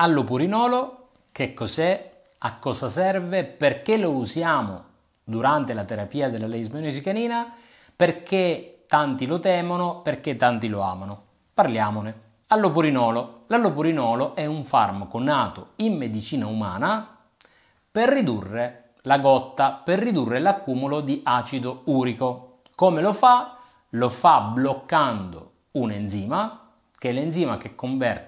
Allopurinolo che cos'è, a cosa serve, perché lo usiamo durante la terapia della leismoniosicanina, perché tanti lo temono, perché tanti lo amano. Parliamone. Allopurinolo. L'allopurinolo è un farmaco nato in medicina umana per ridurre la gotta, per ridurre l'accumulo di acido urico. Come lo fa? Lo fa bloccando un enzima, che è l'enzima che converte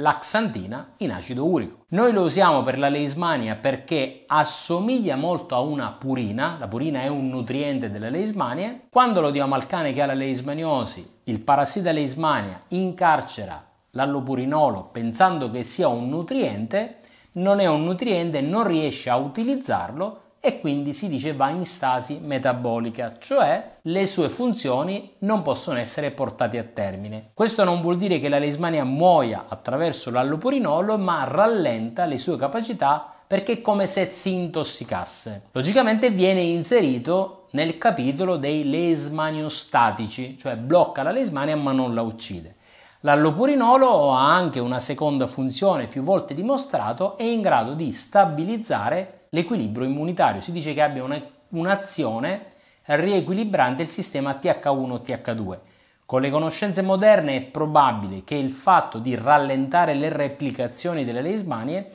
la xantina in acido urico. Noi lo usiamo per la leismania perché assomiglia molto a una purina, la purina è un nutriente della leismania. Quando lo diamo al cane che ha la leismaniosi, il parassita leismania incarcera l'allopurinolo pensando che sia un nutriente, non è un nutriente, non riesce a utilizzarlo e quindi si dice va in stasi metabolica, cioè le sue funzioni non possono essere portate a termine. Questo non vuol dire che la leismania muoia attraverso l'allopurinolo, ma rallenta le sue capacità perché è come se si intossicasse. Logicamente viene inserito nel capitolo dei leismaniostatici, cioè blocca la leismania ma non la uccide. L'allopurinolo ha anche una seconda funzione più volte dimostrato, è in grado di stabilizzare l'equilibrio immunitario. Si dice che abbia un'azione riequilibrante il sistema TH1-TH2. Con le conoscenze moderne è probabile che il fatto di rallentare le replicazioni delle leismanie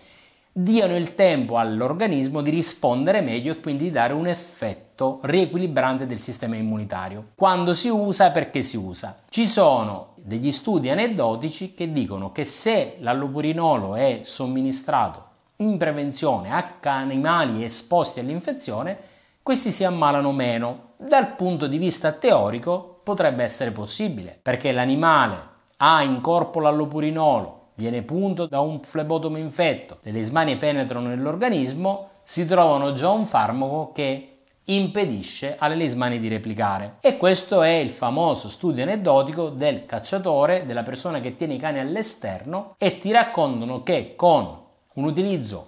diano il tempo all'organismo di rispondere meglio e quindi di dare un effetto riequilibrante del sistema immunitario. Quando si usa, perché si usa? Ci sono degli studi aneddotici che dicono che se l'allopurinolo è somministrato in prevenzione a animali esposti all'infezione, questi si ammalano meno. Dal punto di vista teorico potrebbe essere possibile, perché l'animale ha in corpo l'allopurinolo, viene punto da un flebotomo infetto, le lesmanie penetrano nell'organismo, si trovano già un farmaco che impedisce alle lesmanie di replicare. E questo è il famoso studio aneddotico del cacciatore, della persona che tiene i cani all'esterno e ti raccontano che con un utilizzo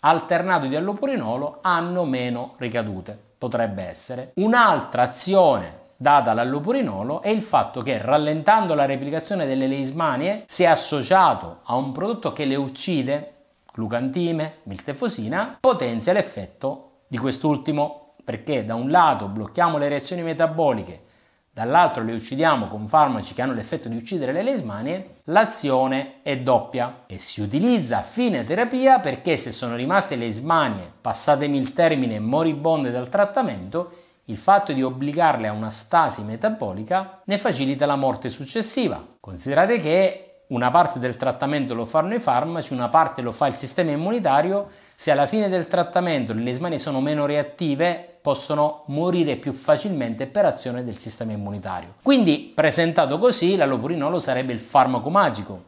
alternato di allopurinolo hanno meno ricadute, potrebbe essere. Un'altra azione data dall'allopurinolo è il fatto che rallentando la replicazione delle leismanie se associato a un prodotto che le uccide, glucantime, miltefosina, potenzia l'effetto di quest'ultimo perché da un lato blocchiamo le reazioni metaboliche dall'altro le uccidiamo con farmaci che hanno l'effetto di uccidere le leismanie, l'azione è doppia e si utilizza a fine terapia perché se sono rimaste leismanie, passatemi il termine, moribonde dal trattamento, il fatto di obbligarle a una stasi metabolica ne facilita la morte successiva. Considerate che una parte del trattamento lo fanno i farmaci, una parte lo fa il sistema immunitario. Se alla fine del trattamento le lesmanie sono meno reattive, possono morire più facilmente per azione del sistema immunitario. Quindi, presentato così, l'allopurinolo sarebbe il farmaco magico,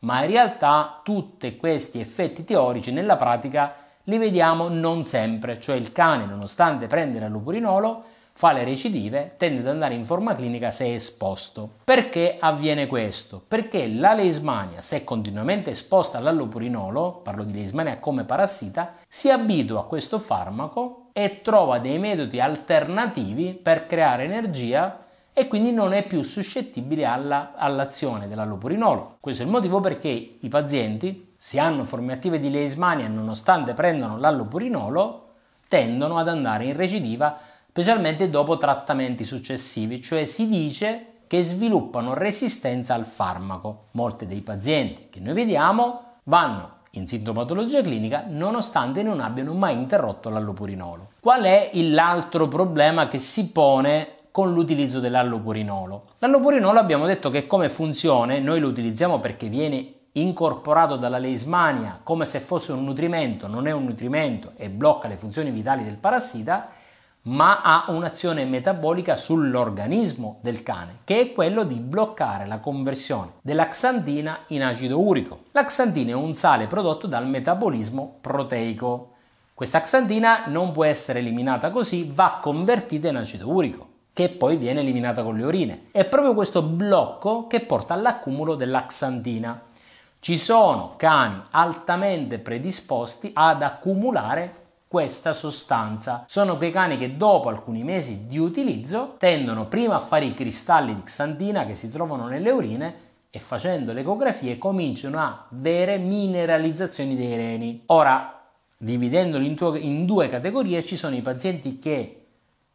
ma in realtà tutti questi effetti teorici nella pratica li vediamo non sempre, cioè il cane, nonostante prenda l'allopurinolo, fa le recidive, tende ad andare in forma clinica se è esposto. Perché avviene questo? Perché la leismania, se continuamente esposta all'allopurinolo, parlo di leismania come parassita, si abitua a questo farmaco e trova dei metodi alternativi per creare energia e quindi non è più suscettibile alla, all'azione dell'allopurinolo. Questo è il motivo perché i pazienti, se hanno forme attive di leismania nonostante prendano l'allopurinolo, tendono ad andare in recidiva specialmente dopo trattamenti successivi, cioè si dice che sviluppano resistenza al farmaco. Molti dei pazienti che noi vediamo vanno in sintomatologia clinica nonostante non abbiano mai interrotto l'allopurinolo. Qual è l'altro problema che si pone con l'utilizzo dell'allopurinolo? L'allopurinolo abbiamo detto che come funzione noi lo utilizziamo perché viene incorporato dalla leismania come se fosse un nutrimento, non è un nutrimento e blocca le funzioni vitali del parassita ma ha un'azione metabolica sull'organismo del cane, che è quello di bloccare la conversione della xantina in acido urico. La xantina è un sale prodotto dal metabolismo proteico. Questa xantina non può essere eliminata così, va convertita in acido urico che poi viene eliminata con le urine. È proprio questo blocco che porta all'accumulo della xantina. Ci sono cani altamente predisposti ad accumulare questa sostanza. Sono quei cani che dopo alcuni mesi di utilizzo tendono prima a fare i cristalli di xantina che si trovano nelle urine e facendo le ecografie cominciano a vere mineralizzazioni dei reni. Ora, dividendoli in, due, in due categorie, ci sono i pazienti che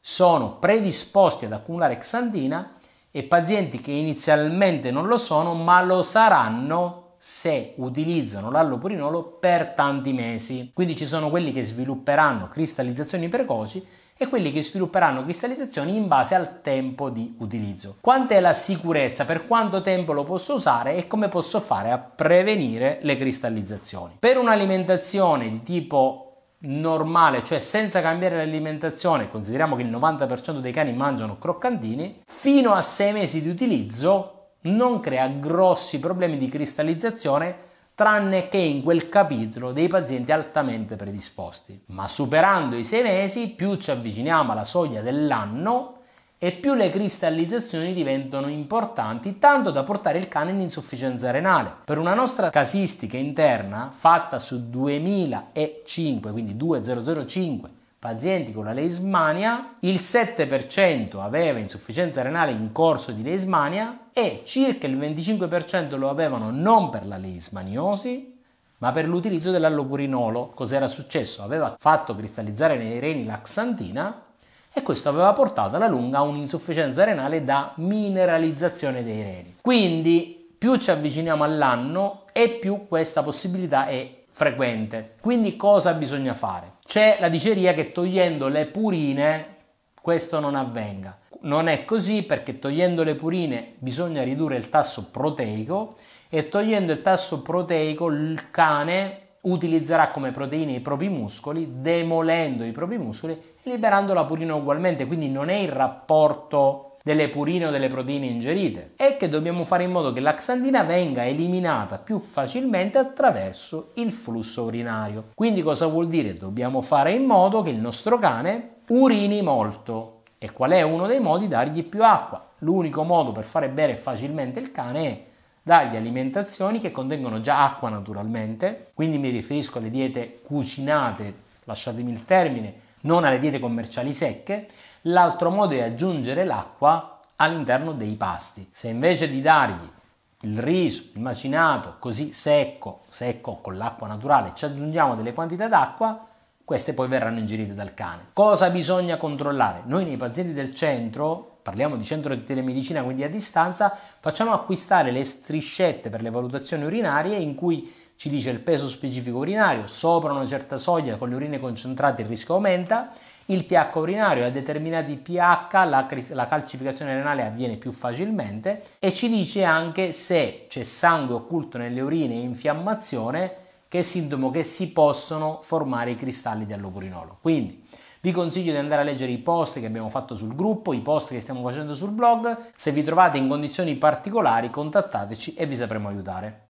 sono predisposti ad accumulare xantina e pazienti che inizialmente non lo sono ma lo saranno se utilizzano l'allopurinolo per tanti mesi. Quindi ci sono quelli che svilupperanno cristallizzazioni precoci e quelli che svilupperanno cristallizzazioni in base al tempo di utilizzo. è la sicurezza? Per quanto tempo lo posso usare e come posso fare a prevenire le cristallizzazioni? Per un'alimentazione di tipo normale, cioè senza cambiare l'alimentazione, consideriamo che il 90% dei cani mangiano croccantini, fino a 6 mesi di utilizzo non crea grossi problemi di cristallizzazione tranne che in quel capitolo dei pazienti altamente predisposti. Ma superando i sei mesi, più ci avviciniamo alla soglia dell'anno e più le cristallizzazioni diventano importanti, tanto da portare il cane in insufficienza renale. Per una nostra casistica interna fatta su 2005, quindi 2005 pazienti con la leismania, il 7% aveva insufficienza renale in corso di leismania e circa il 25% lo avevano non per la leismaniosi, ma per l'utilizzo dell'allopurinolo. Cos'era successo? Aveva fatto cristallizzare nei reni l'axantina e questo aveva portato alla lunga a un'insufficienza renale da mineralizzazione dei reni. Quindi più ci avviciniamo all'anno e più questa possibilità è frequente. Quindi cosa bisogna fare? C'è la diceria che togliendo le purine questo non avvenga. Non è così perché togliendo le purine bisogna ridurre il tasso proteico e togliendo il tasso proteico il cane utilizzerà come proteine i propri muscoli, demolendo i propri muscoli e liberando la purina ugualmente, quindi non è il rapporto delle purine o delle proteine ingerite e che dobbiamo fare in modo che la xantina venga eliminata più facilmente attraverso il flusso urinario. Quindi cosa vuol dire? Dobbiamo fare in modo che il nostro cane urini molto. E qual è uno dei modi? Dargli più acqua. L'unico modo per fare bere facilmente il cane è dargli alimentazioni che contengono già acqua naturalmente, quindi mi riferisco alle diete cucinate, lasciatemi il termine, non alle diete commerciali secche, L'altro modo è aggiungere l'acqua all'interno dei pasti. Se invece di dargli il riso, il macinato, così secco, secco con l'acqua naturale, ci aggiungiamo delle quantità d'acqua, queste poi verranno ingerite dal cane. Cosa bisogna controllare? Noi nei pazienti del centro, parliamo di centro di telemedicina, quindi a distanza, facciamo acquistare le striscette per le valutazioni urinarie in cui ci dice il peso specifico urinario, sopra una certa soglia con le urine concentrate il rischio aumenta il pH urinario. A determinati pH la, la calcificazione renale avviene più facilmente e ci dice anche se c'è sangue occulto nelle urine e infiammazione, che è sintomo che si possono formare i cristalli di allopurinolo. Quindi, vi consiglio di andare a leggere i post che abbiamo fatto sul gruppo, i post che stiamo facendo sul blog. Se vi trovate in condizioni particolari, contattateci e vi sapremo aiutare.